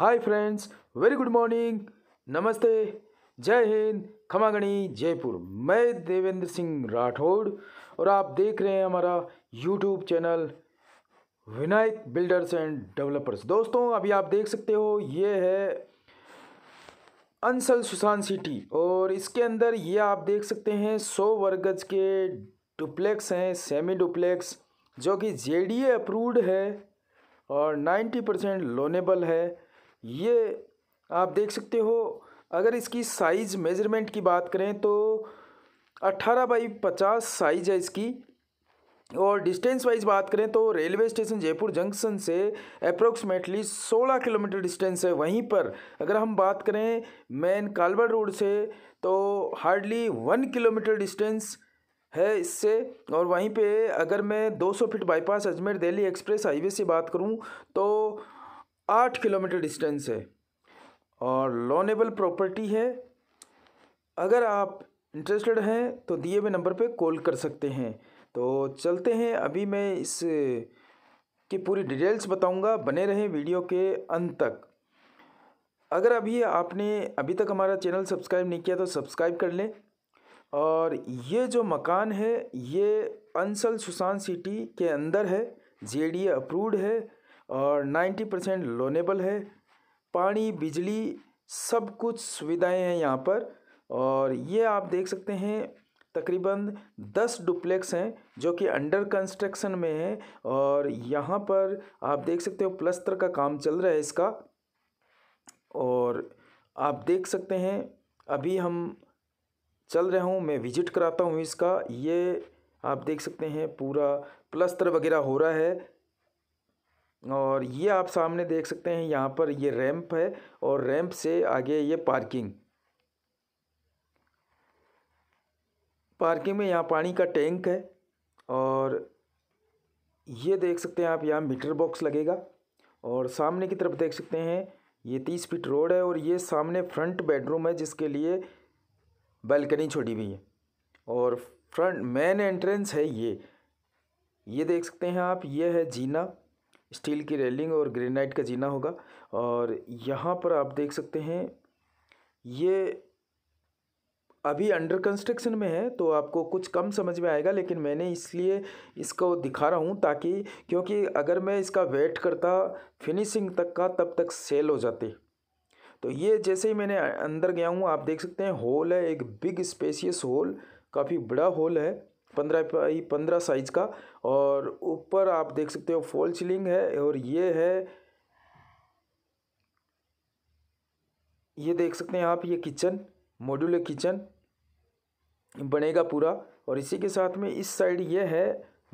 हाय friends very good morning नमस्ते जय हिंद खमागणी जयपुर मैं देवेंद्र सिंह राठौड़ और आप देख रहे हैं हमारा YouTube channel Vinayak builders and developers दोस्तों अभी आप देख सकते हो ये है अंसल सुशांत सिटी और इसके अंदर ये आप देख सकते हैं सौ वर्गज के डुप्लेक्स हैं सेमी डुप्लेक्स जो कि जेडीए अप्रूव्ड है और नाइन्टी परसेंट लोनेबल है ये आप देख सकते हो अगर इसकी साइज़ मेज़रमेंट की बात करें तो 18 बाई 50 साइज़ है इसकी और डिस्टेंस वाइज बात करें तो रेलवे स्टेशन जयपुर जंक्शन से अप्रोक्सीमेटली 16 किलोमीटर डिस्टेंस है वहीं पर अगर हम बात करें मेन कालबड़ रोड से तो हार्डली वन किलोमीटर डिस्टेंस है इससे और वहीं पे अगर मैं 200 feet bypass Ajmer Delhi express highway से बात करूं तो आठ किलोमीटर डिस्टेंस है और लोनेबल प्रॉपर्टी है अगर आप इंटरेस्टेड हैं तो दिए हुए नंबर पे कॉल कर सकते हैं तो चलते हैं अभी मैं इस की पूरी डिटेल्स बताऊंगा बने रहें वीडियो के अंत तक अगर अभी आपने अभी तक हमारा चैनल सब्सक्राइब नहीं किया तो सब्सक्राइब कर लें और ये जो मकान है ये अंसल सुशांत सिटी के अंदर है जे अप्रूव्ड है और नाइन्टी परसेंट लोनेबल है पानी बिजली सब कुछ सुविधाएं हैं यहाँ पर और ये आप देख सकते हैं तकरीबन दस डुप्लेक्स हैं जो कि अंडर कंस्ट्रक्शन में है और यहाँ पर आप देख सकते हो प्लस्तर का काम चल रहा है इसका और आप देख सकते हैं अभी हम चल रहे हूँ मैं विजिट कराता हूँ इसका ये आप देख सकते हैं पूरा प्लस्तर वगैरह हो रहा है और ये आप सामने देख सकते हैं यहाँ पर ये रैंप है और रैंप से आगे ये पार्किंग पार्किंग में यहाँ पानी का टैंक है और ये देख सकते हैं आप यहाँ मीटर बॉक्स लगेगा और सामने की तरफ देख सकते हैं ये तीस फीट रोड है और ये सामने फ्रंट बेडरूम है जिसके लिए बालकनी छोड़ी हुई है और फ्रंट मेन एंट्रेंस है ये ये देख सकते हैं आप ये है जीना स्टील की रेलिंग और ग्रेनाइट का जीना होगा और यहाँ पर आप देख सकते हैं ये अभी अंडर कंस्ट्रक्शन में है तो आपको कुछ कम समझ में आएगा लेकिन मैंने इसलिए इसको दिखा रहा हूँ ताकि क्योंकि अगर मैं इसका वेट करता फिनिशिंग तक का तब तक सेल हो जाते तो ये जैसे ही मैंने अंदर गया हूँ आप देख सकते हैं होल है एक बिग स्पेसियस होल काफ़ी बड़ा होल है पंद्रह बाई पंद्रह साइज का और ऊपर आप देख सकते हो फॉल सीलिंग है और ये है ये देख सकते हैं आप ये किचन मॉड्यूलर किचन बनेगा पूरा और इसी के साथ में इस साइड ये है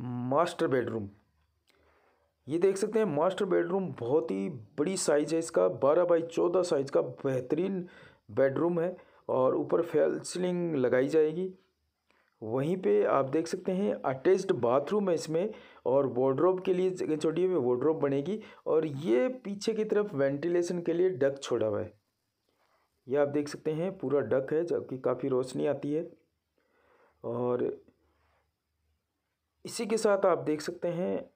मास्टर बेडरूम ये देख सकते हैं मास्टर बेडरूम बहुत ही बड़ी साइज है इसका बारह बाई चौदह साइज का बेहतरीन बेडरूम है और ऊपर फैल सीलिंग लगाई जाएगी वहीं पे आप देख सकते हैं अटैच्ड बाथरूम है इसमें और वार्ड्रोब के लिए जगह छोटी हुई वार्ड्रोब बनेगी और ये पीछे की तरफ वेंटिलेशन के लिए डक छोड़ा हुआ है ये आप देख सकते हैं पूरा डक है जबकि काफ़ी रोशनी आती है और इसी के साथ आप देख सकते हैं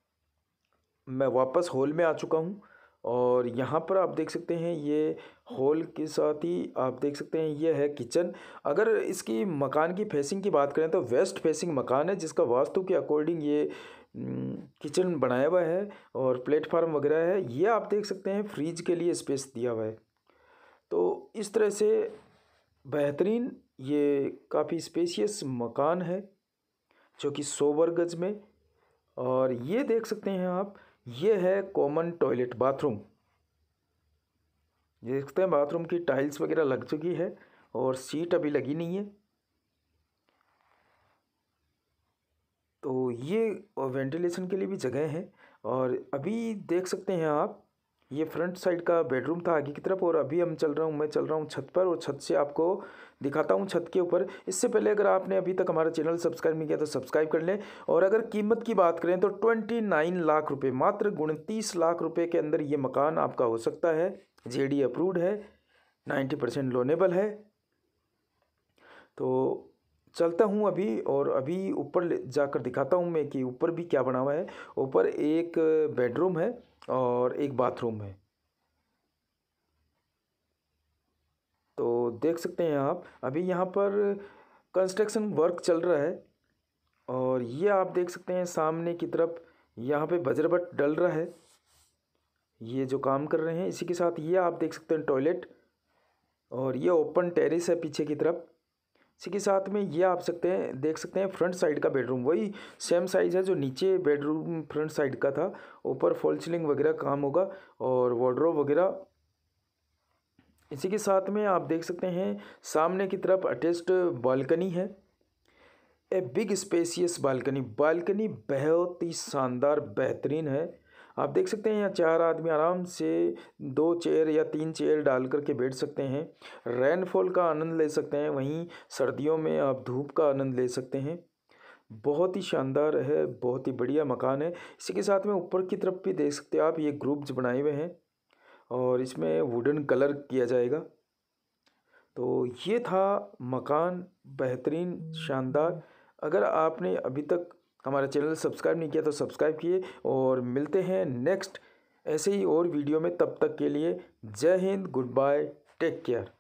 मैं वापस हॉल में आ चुका हूँ और यहाँ पर आप देख सकते हैं ये हॉल के साथ ही आप देख सकते हैं ये है किचन अगर इसकी मकान की फेसिंग की बात करें तो वेस्ट फेसिंग मकान है जिसका वास्तु के अकॉर्डिंग ये हम्म, किचन बनाया हुआ है और प्लेटफार्म वगैरह है ये आप देख सकते हैं फ्रिज के लिए स्पेस दिया हुआ है तो इस तरह से बेहतरीन ये काफ़ी स्पेशियस मकान है जो कि सोवर गज में और ये देख सकते हैं आप ये है कॉमन टॉयलेट बाथरूम देखते हैं बाथरूम की टाइल्स वगैरह लग चुकी है और सीट अभी लगी नहीं है तो ये वेंटिलेशन के लिए भी जगह है और अभी देख सकते हैं आप ये फ्रंट साइड का बेडरूम था आगे की तरफ और अभी हम चल रहा हूँ मैं चल रहा हूँ छत पर और छत से आपको दिखाता हूँ छत के ऊपर इससे पहले अगर आपने अभी तक हमारा चैनल सब्सक्राइब नहीं किया तो सब्सक्राइब कर लें और अगर कीमत की बात करें तो ट्वेंटी नाइन लाख रुपये मात्र उनतीस लाख रुपये के अंदर ये मकान आपका हो सकता है जे अप्रूव्ड है नाइन्टी परसेंट लोनेबल है तो चलता हूँ अभी और अभी ऊपर जाकर दिखाता हूँ मैं कि ऊपर भी क्या बना हुआ है ऊपर एक बेडरूम है और एक बाथरूम है तो देख सकते हैं आप अभी यहाँ पर कंस्ट्रक्शन वर्क चल रहा है और ये आप देख सकते हैं सामने की तरफ यहाँ पे बजरबट डल रहा है ये जो काम कर रहे हैं इसी के साथ ये आप देख सकते हैं टॉयलेट और ये ओपन टेरेस है पीछे की तरफ इसी के साथ में ये आप सकते हैं देख सकते हैं फ्रंट साइड का बेडरूम वही सेम साइज़ है जो नीचे बेडरूम फ्रंट साइड का था ऊपर फॉल सीलिंग वगैरह काम होगा और वार्ड्रोब वगैरह इसी के साथ में आप देख सकते हैं सामने की तरफ अटैच्ड बालकनी है a big spacious balcony balcony बहुत ही शानदार बेहतरीन है आप देख सकते हैं यहाँ चार आदमी आराम से दो चेयर या तीन चेयर डाल करके बैठ सकते हैं रेनफॉल का आनंद ले सकते हैं वहीं सर्दियों में आप धूप का आनंद ले सकते हैं बहुत ही शानदार है बहुत ही बढ़िया मकान है इसी के साथ में ऊपर की तरफ भी देख सकते हैं आप ये ग्रुप्स बनाए हुए हैं और इसमें वुडन कलर किया जाएगा तो ये था मकान बेहतरीन शानदार अगर आपने अभी तक हमारा चैनल सब्सक्राइब नहीं किया तो सब्सक्राइब किए और मिलते हैं नेक्स्ट ऐसे ही और वीडियो में तब तक के लिए जय Hind good bye take care